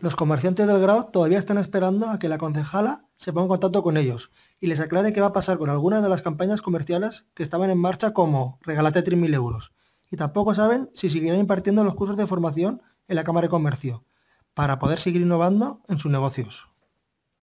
Los comerciantes del grado todavía están esperando a que la concejala se ponga en contacto con ellos y les aclare qué va a pasar con algunas de las campañas comerciales que estaban en marcha como regalate 3.000 euros. Y tampoco saben si seguirán impartiendo los cursos de formación en la Cámara de Comercio para poder seguir innovando en sus negocios.